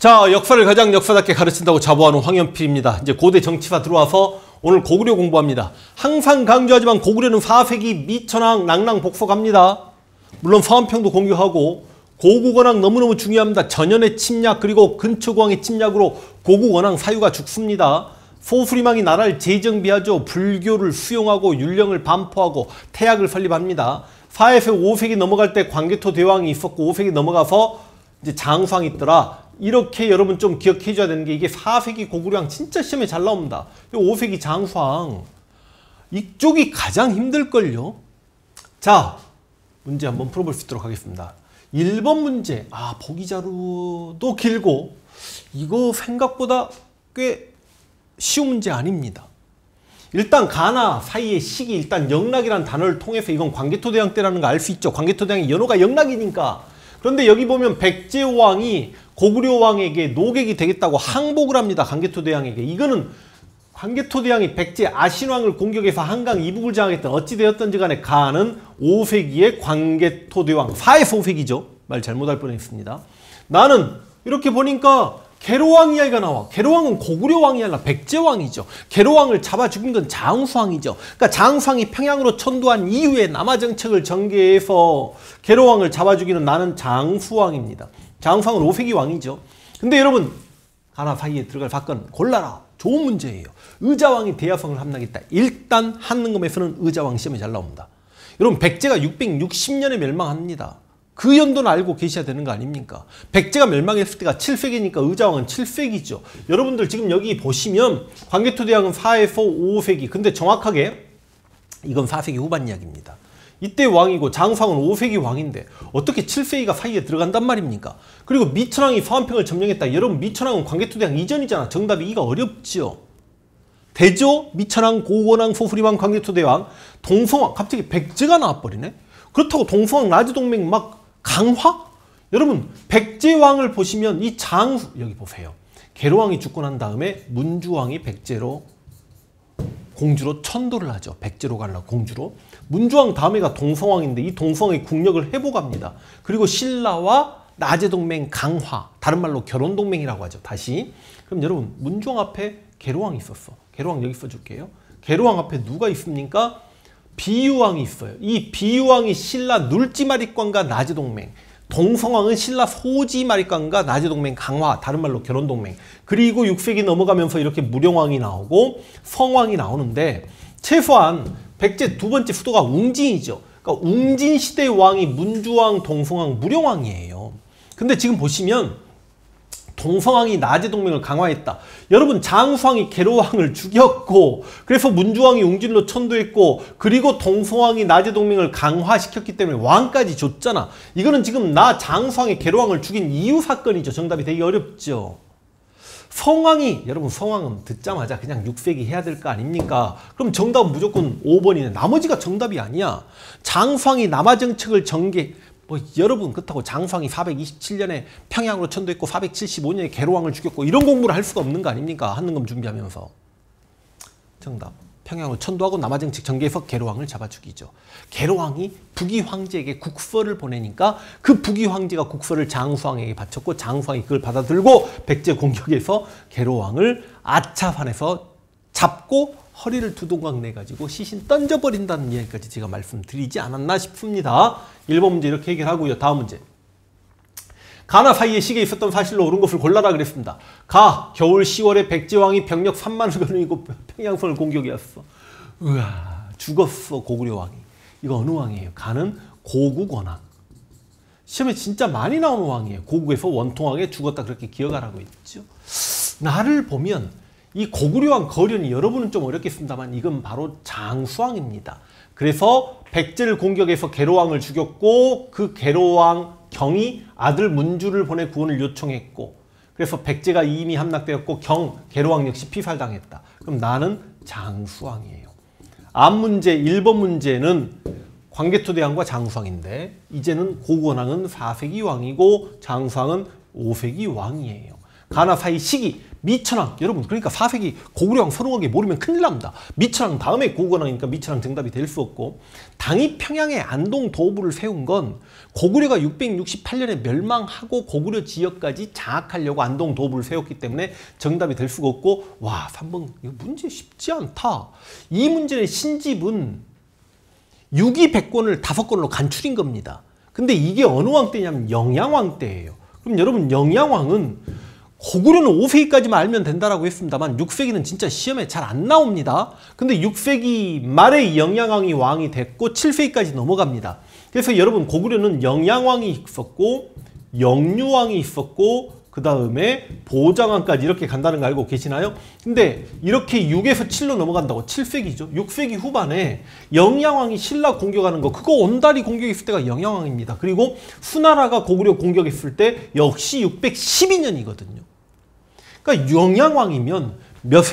자, 역사를 가장 역사답게 가르친다고 자부하는 황현필입니다. 이제 고대 정치사 들어와서 오늘 고구려 공부합니다. 항상 강조하지만 고구려는 4세기 미천왕 낭랑 복속합니다. 물론 서원평도 공격하고 고국원왕 너무너무 중요합니다. 전연의 침략 그리고 근초공항의 침략으로 고국원왕 사유가 죽습니다. 소수리망이 나라를 재정비하죠. 불교를 수용하고 율령을 반포하고 태학을 설립합니다. 4에서 5세기 넘어갈 때 광개토 대왕이 있었고 5세기 넘어가서 이제 장수왕이 있더라. 이렇게 여러분 좀 기억해 줘야 되는 게 이게 4세기 고구려왕 진짜 시험에 잘 나옵니다. 5세기 장수왕 이쪽이 가장 힘들걸요. 자 문제 한번 풀어볼 수 있도록 하겠습니다. 1번 문제 아 보기자료도 길고 이거 생각보다 꽤 쉬운 문제 아닙니다. 일단 가나 사이의 시기 일단 영락이란 단어를 통해서 이건 광개토대왕 때라는 거 알 수 있죠. 광개토대왕이 연호가 영락이니까 그런데 여기 보면 백제왕이 고구려 왕에게 노객이 되겠다고 항복을 합니다. 강개토대왕에게. 이거는 한개토대왕이 백제 아신왕을 공격해서 한강 이북을 장악했던 어찌되었던지 간에 가는 5세기의 광개토대왕 4 5세기죠. 말 잘못할 뻔했습니다. 나는 이렇게 보니까 개로왕 이야기가 나와. 개로왕은 고구려 왕이 아니라 백제왕이죠. 개로왕을 잡아 죽인 건 장수왕이죠. 그러니까 장수왕이 평양으로 천도한 이후에 남하 정책을 전개해서 개로왕을 잡아 죽이는 나는 장수왕입니다. 장황은 오색기 왕이죠. 근데 여러분 가나 사이에 들어갈 사건 골라라. 좋은 문제예요. 의자왕이 대야성을 함락했다. 일단 한능검에서는 의자왕 시험이 잘 나옵니다. 여러분 백제가 660년에 멸망합니다. 그 연도는 알고 계셔야 되는 거 아닙니까? 백제가 멸망했을 때가 7세기니까 의자왕은 7세기죠. 여러분들 지금 여기 보시면 광개토대왕은 4에서 5세기 근데 정확하게 이건 4세기 후반 이야기입니다. 이때 왕이고 장상은 5세기 왕인데 어떻게 7세기가 사이에 들어간단 말입니까? 그리고 미천왕이 서한평을 점령했다. 여러분 미천왕은 관계투대왕 이전이잖아. 정답이 이가 어렵지요. 대조, 미천왕, 고원왕, 소수리왕, 관계투대왕, 동성왕 갑자기 백제가 나와버리네. 그렇다고 동성왕 라지동맹 막 강화? 여러분 백제왕을 보시면 이장 여기 보세요. 개로왕이 죽고 난 다음에 문주왕이 백제로 공주로 천도를 하죠. 백제로 갈라 공주로. 문주왕 다음에가 동성왕인데 이 동성의 국력을 회복합니다. 그리고 신라와 나제 동맹 강화, 다른 말로 결혼 동맹이라고 하죠. 다시. 그럼 여러분 문주왕 앞에 개로왕이 있었어. 개로왕 여기 써줄게요. 개로왕 앞에 누가 있습니까? 비유왕이 있어요. 이 비유왕이 신라 눌지마리권과 나제 동맹. 동성왕은 신라 소지 마리깡과 나제 동맹 강화, 다른 말로 결혼 동맹. 그리고 6세기 넘어가면서 이렇게 무령왕이 나오고 성왕이 나오는데 최소한 백제 두 번째 수도가 웅진이죠. 그러니까 웅진 시대 왕이 문주왕, 동성왕, 무령왕이에요. 근데 지금 보시면 동서왕이 나제 동맹을 강화했다. 여러분 장수왕이 개로왕을 죽였고 그래서 문주왕이 용진로 천도했고 그리고 동서왕이 나제 동맹을 강화시켰기 때문에 왕까지 줬잖아. 이거는 지금 나 장수왕이 개로왕을 죽인 이유 사건이죠. 정답이 되게 어렵죠. 성왕이 여러분 성왕은 듣자마자 그냥 6세기 해야 될 거 아닙니까? 그럼 정답은 무조건 5번이네. 나머지가 정답이 아니야. 장수왕이 남하 정책을 전개 뭐 여러분 그렇다고 장수왕이 427년에 평양으로 천도했고 475년에 개로왕을 죽였고 이런 공부를 할 수가 없는 거 아닙니까? 한능검 준비하면서. 정답. 평양으로 천도하고 남아정직전개에서 개로왕을 잡아 죽이죠. 개로왕이 북위 황제에게 국서를 보내니까 그 북위 황제가 국서를 장수왕에게 바쳤고 장수왕이 그걸 받아들고 백제 공격에서 개로왕을 아차산에서 잡고 허리를 두동강 내가지고 시신 던져버린다는 이야기까지 제가 말씀드리지 않았나 싶습니다. 1번 문제 이렇게 해결하고요. 다음 문제. 가나 사이에 시계 있었던 사실로 옳은 것을 골라라 그랬습니다. 가, 겨울 10월에 백제왕이 병력 3만을 거느리고 평양성을 공격해왔어. 우와, 죽었어 고구려 왕이. 이거 어느 왕이에요? 가는 고국 원왕. 시험에 진짜 많이 나오는 왕이에요. 고국에서 원통왕에 죽었다 그렇게 기억하라고 했죠. 나를 보면 이 고구려왕 거련이 여러분은 좀 어렵겠습니다만 이건 바로 장수왕입니다. 그래서 백제를 공격해서 개로왕을 죽였고 그 개로왕 경이 아들 문주를 보내 구원을 요청했고 그래서 백제가 이미 함락되었고 경, 개로왕 역시 피살당했다. 그럼 나는 장수왕이에요. 앞 문제, 1번 문제는 광개토대왕과 장수왕인데 이제는 고구원왕은 4세기 왕이고 장수왕은 5세기 왕이에요. 가나 사이 시기 미천왕 여러분 그러니까 사색이 고구려왕 선왕에게 모르면 큰일 납니다. 미천왕 다음에 고구려왕이니까 미천왕 등답이 될 수 없고 당이 평양에 안동 도부를 세운 건 고구려가 668년에 멸망하고 고구려 지역까지 장악하려고 안동 도부를 세웠기 때문에 정답이 될 수가 없고 와 3번 이거 문제 쉽지 않다. 이 문제의 신집은 6 2 100권을 5권으로 간추린 겁니다. 근데 이게 어느 왕 때냐면 영양왕 때예요. 그럼 여러분 영양왕은 고구려는 5세기까지만 알면 된다라고 했습니다만 6세기는 진짜 시험에 잘 안 나옵니다. 근데 6세기 말에 영양왕이 왕이 됐고 7세기까지 넘어갑니다. 그래서 여러분 고구려는 영양왕이 있었고 영유왕이 있었고 그 다음에 보장왕까지 이렇게 간다는 거 알고 계시나요? 근데 이렇게 6에서 7로 넘어간다고 7세기죠. 6세기 후반에 영양왕이 신라 공격하는 거 그거 온달이 공격했을 때가 영양왕입니다. 그리고 수나라가 고구려 공격했을 때 역시 612년이거든요. 그러니까 영양왕이면 몇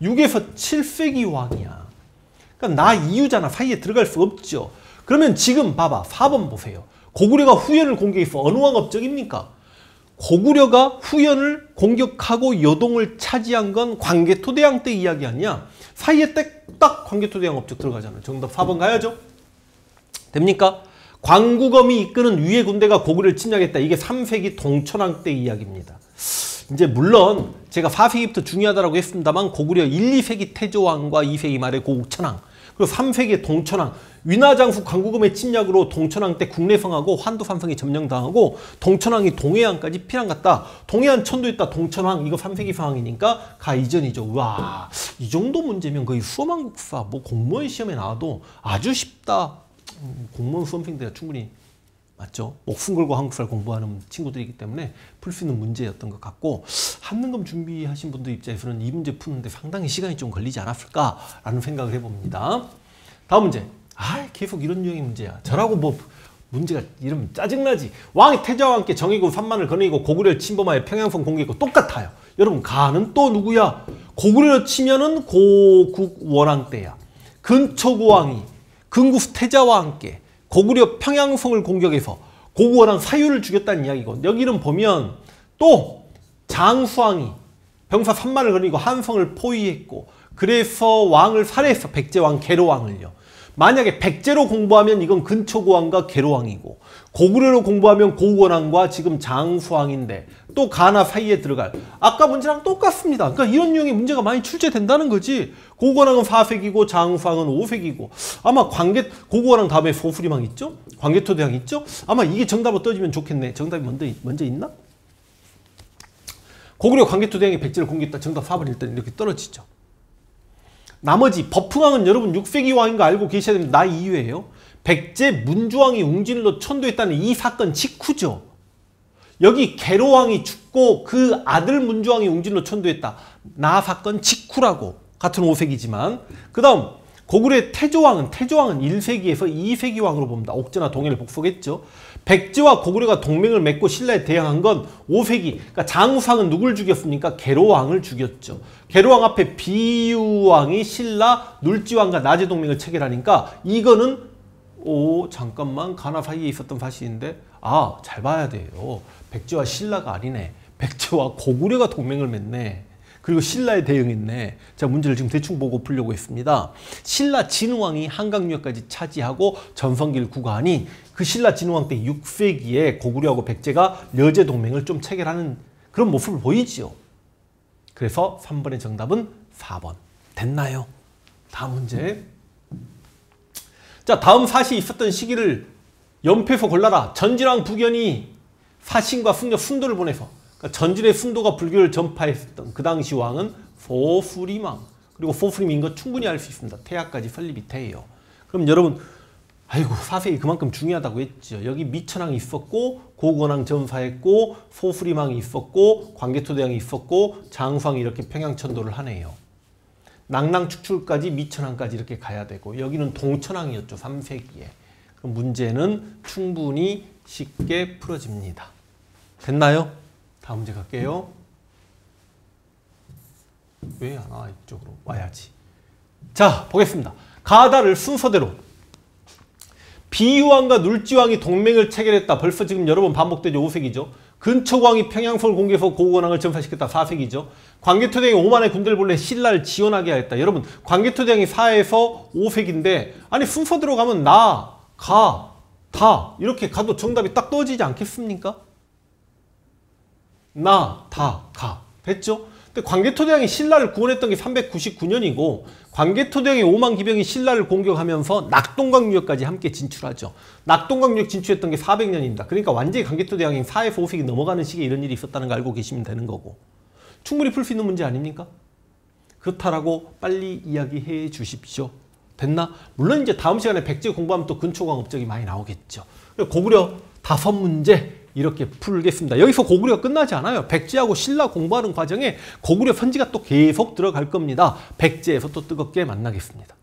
6에서 7세기 왕이야. 그러니까 나 이유잖아. 사이에 들어갈 수 없죠. 그러면 지금 봐봐. 4번 보세요. 고구려가 후연을 공격해서 어느 왕 업적입니까? 고구려가 후연을 공격하고 여동을 차지한 건 광개토대왕 때 이야기 아니야? 사이에 딱 광개토대왕 업적 들어가잖아. 정답 4번 가야죠. 됩니까? 광구검이 이끄는 위의 군대가 고구려를 침략했다. 이게 3세기 동천왕 때 이야기입니다. 이제 물론 제가 4세기부터 중요하다고 했습니다만 고구려 1, 2세기 태조왕과 2세기 말의 고옥천왕 그리고 3세기 동천왕 위나장수 강구금의 침략으로 동천왕 때 국내성하고 환도삼성이 점령당하고 동천왕이 동해안까지 피난 갔다 동해안 천도 있다 동천왕 이거 3세기 상황이니까 가 이전이죠 와 이 정도 문제면 거의 수험한 국사 뭐 공무원 시험에 나와도 아주 쉽다 음, 공무원 수험생들이 충분히 맞죠? 목숨 뭐 걸고 한국사를 공부하는 친구들이기 때문에 풀 수 있는 문제였던 것 같고 한능금 준비하신 분들 입장에서는 이 문제 푸는데 상당히 시간이 좀 걸리지 않았을까라는 생각을 해봅니다. 다음 문제. 아 계속 이런 유형의 문제야. 저라고 뭐 문제가 이러면 짜증나지. 왕이 태자와 함께 정의군 산만을 거느리고 고구려를 침범하여 평양성 공격했고 똑같아요. 여러분 가는 또 누구야? 고구려 를 치면은 고국원왕 때야. 근초고왕이 근구 태자와 함께 고구려 평양성을 공격해서 고구려랑 사유를 죽였다는 이야기고 여기는 보면 또 장수왕이 병사 3만을 거느리고 한성을 포위했고 그래서 왕을 살해했어 백제왕 계로왕을요 만약에 백제로 공부하면 이건 근초고왕과 계로왕이고 고구려로 공부하면 고구원왕과 지금 장수왕인데 또 가나 사이에 들어갈 아까 문제랑 똑같습니다. 그러니까 이런 유형의 문제가 많이 출제된다는 거지 고거랑은 4색이고 장황은 5색이고 아마 관계 고거랑 다음에 소프리망 있죠? 관계토대항 있죠? 아마 이게 정답으로 떠지면 좋겠네. 정답이 먼저, 먼저 있나? 고구려 관계토대왕이 백제를 공격했다 정답 4번 일단 이렇게 떨어지죠. 나머지 버프왕은 여러분 6세이 왕인가 알고 계셔야 됩니다. 나 이유예요. 백제 문주왕이 웅진로 천도했다는 이 사건 직후죠. 여기 개로왕이 죽고 그 아들 문주왕이 웅진로 천도했다. 나 사건 직후라고 같은 5세기지만 그 다음 고구려의 태조왕은 태조왕은 1세기에서 2세기 왕으로 봅니다. 옥제나 동해를 복속했죠. 백제와 고구려가 동맹을 맺고 신라에 대항한 건 5세기 그러니까 장우상은 누굴 죽였습니까? 개로왕을 죽였죠. 개로왕 앞에 비유왕이 신라 눌지왕과 나제 동맹을 체결하니까 이거는 오 잠깐만 가나 사이에 있었던 사실인데 아, 잘 봐야 돼요. 백제와 신라가 아니네. 백제와 고구려가 동맹을 맺네. 그리고 신라에 대응했네. 자, 문제를 지금 대충 보고 풀려고 했습니다. 신라 진왕이 한강유역까지 차지하고 전성기를 구가하니 그 신라 진왕 때 6세기에 고구려하고 백제가 여제 동맹을 좀 체결하는 그런 모습을 보이지요. 그래서 3번의 정답은 4번. 됐나요? 다음 문제. 자, 다음 사시 있었던 시기를 연패에서 골라라. 전진왕부견이 사신과 승려 순도를 보내서 그러니까 전진의 순도가 불교를 전파했던 었그 당시 왕은 소수리망 그리고 소수리인 것 충분히 알 수 있습니다. 태아까지 설립이 태 돼요. 그럼 여러분 아이고 사세이 그만큼 중요하다고 했죠. 여기 미천왕이 있었고 고건왕 전사했고 소수리망이 있었고 광개토대왕이 있었고 장수왕이 이렇게 평양천도를 하네요. 낙랑축출까지 미천왕까지 이렇게 가야 되고 여기는 동천왕이었죠. 3세기에. 그 문제는 충분히 쉽게 풀어집니다. 됐나요? 다음 문제 갈게요. 왜 안 와? 이쪽으로 와야지. 자, 보겠습니다. 가다를 순서대로 비유왕과 눌지왕이 동맹을 체결했다. 벌써 지금 여러 번 반복되죠. 5세기죠. 근초광이 평양서울 공개서 고고원왕을 전사시켰다. 4세기죠. 광개토대왕이 5만의 군대를 보내 신라를 지원하게 하였다. 여러분 광개토대왕이 4에서 5세기인데 아니 순서대로 가면 나, 가, 다 이렇게 가도 정답이 딱 떠지지 않겠습니까? 나, 다, 가 됐죠? 근데 광개토대왕이 신라를 구원했던 게 399년이고 광개토대왕이 오만 기병이 신라를 공격하면서 낙동강 유역까지 함께 진출하죠. 낙동강 유역 진출했던 게 400년입니다. 그러니까 완전히 광개토대왕이 4에서 5세기 넘어가는 시기에 이런 일이 있었다는 거 알고 계시면 되는 거고 충분히 풀 수 있는 문제 아닙니까? 그렇다라고 빨리 이야기해 주십시오. 됐나? 물론 이제 다음 시간에 백제 공부하면 또 근초광업적이 많이 나오겠죠. 고구려 다섯 문제 이렇게 풀겠습니다. 여기서 고구려가 끝나지 않아요. 백제하고 신라 공부하는 과정에 고구려 선지가또 계속 들어갈 겁니다. 백제에서 또 뜨겁게 만나겠습니다.